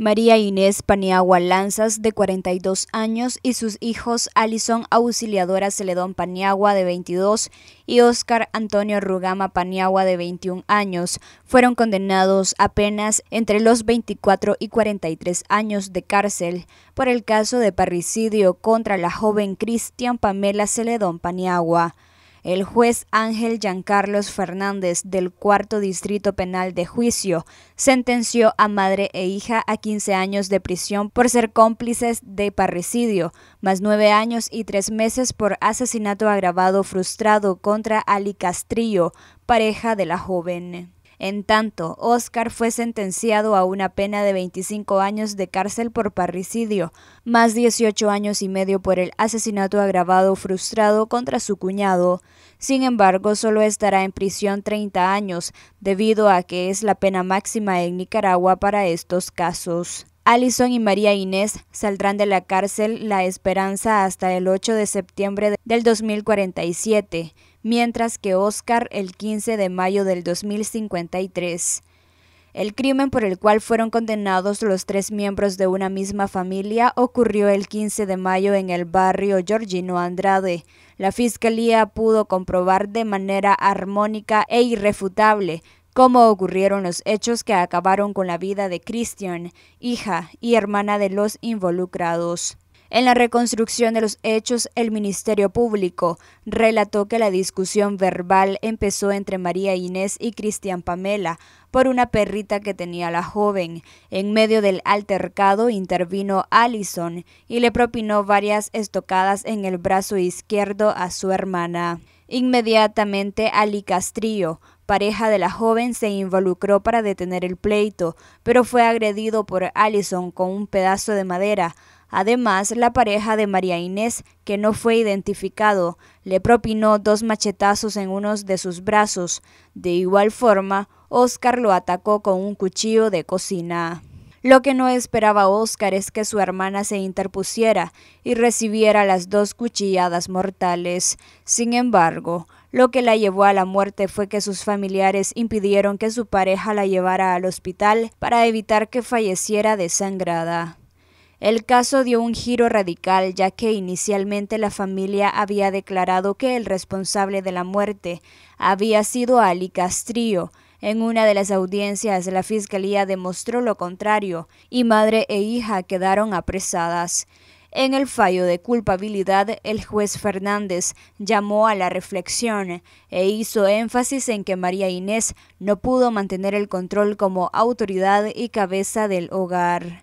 María Inés Paniagua Lanzas, de 42 años, y sus hijos Alison Auxiliadora Celedón Paniagua, de 22, y Óscar Antonio Rugama Paniagua, de 21 años, fueron condenados a penas entre los 24 y 43 años de cárcel por el caso de parricidio contra la joven Cristian Pamela Celedón Paniagua. El juez Ángel Giancarlos Fernández del Cuarto Distrito Penal de Juicio sentenció a madre e hija a 15 años de prisión por ser cómplices de parricidio, más nueve años y tres meses por asesinato agravado frustrado contra Ali Castrillo, pareja de la joven. En tanto, Oscar fue sentenciado a una pena de 25 años de cárcel por parricidio, más 18 años y medio por el asesinato agravado frustrado contra su cuñado. Sin embargo, solo estará en prisión 30 años, debido a que es la pena máxima en Nicaragua para estos casos. Allison y María Inés saldrán de la cárcel La Esperanza hasta el 8 de septiembre del 2047 mientras que Oscar el 15 de mayo del 2053. El crimen por el cual fueron condenados los tres miembros de una misma familia ocurrió el 15 de mayo en el barrio Georgino Andrade. La fiscalía pudo comprobar de manera armónica e irrefutable cómo ocurrieron los hechos que acabaron con la vida de Christian, hija y hermana de los involucrados. En la reconstrucción de los hechos, el Ministerio Público relató que la discusión verbal empezó entre María Inés y Cristian Pamela por una perrita que tenía la joven. En medio del altercado intervino Allison y le propinó varias estocadas en el brazo izquierdo a su hermana. Inmediatamente Ali Castrillo, pareja de la joven, se involucró para detener el pleito, pero fue agredido por Allison con un pedazo de madera Además, la pareja de María Inés, que no fue identificado, le propinó dos machetazos en uno de sus brazos. De igual forma, Oscar lo atacó con un cuchillo de cocina. Lo que no esperaba Oscar es que su hermana se interpusiera y recibiera las dos cuchilladas mortales. Sin embargo, lo que la llevó a la muerte fue que sus familiares impidieron que su pareja la llevara al hospital para evitar que falleciera desangrada. El caso dio un giro radical ya que inicialmente la familia había declarado que el responsable de la muerte había sido Ali Castrillo. En una de las audiencias la fiscalía demostró lo contrario y madre e hija quedaron apresadas. En el fallo de culpabilidad, el juez Fernández llamó a la reflexión e hizo énfasis en que María Inés no pudo mantener el control como autoridad y cabeza del hogar.